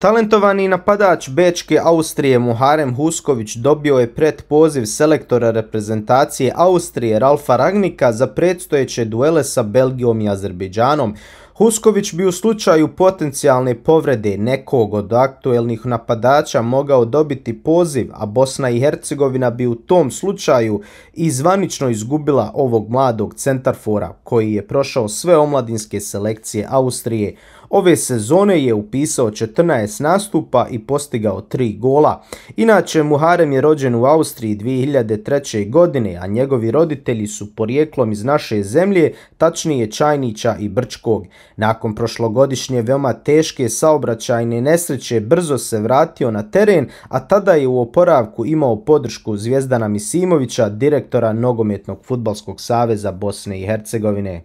Talentovani napadač Bečke Austrije Muharem Husković dobio je pred poziv selektora reprezentacije Austrije Ralfa Ragnika za predstojeće duele sa Belgijom i Azerbejdžanom. Husković bi u slučaju potencijalne povrede nekog od aktuelnih napadača mogao dobiti poziv, a Bosna i Hercegovina bi u tom slučaju i zvanično izgubila ovog mladog centarfora koji je prošao sve omladinske selekcije Austrije ove sezone je upisao 14 nastupa i postigao 3 gola. Inače, Muharem je rođen u Austriji 2003. godine, a njegovi roditelji su porijeklom iz naše zemlje, tačnije Čajnića i Brčkog. Nakon prošlogodišnje veoma teške saobraćajne nesreće, brzo se vratio na teren, a tada je u oporavku imao podršku Zvijezdana Misimovića, direktora Nogometnog futbalskog saveza Bosne i Hercegovine.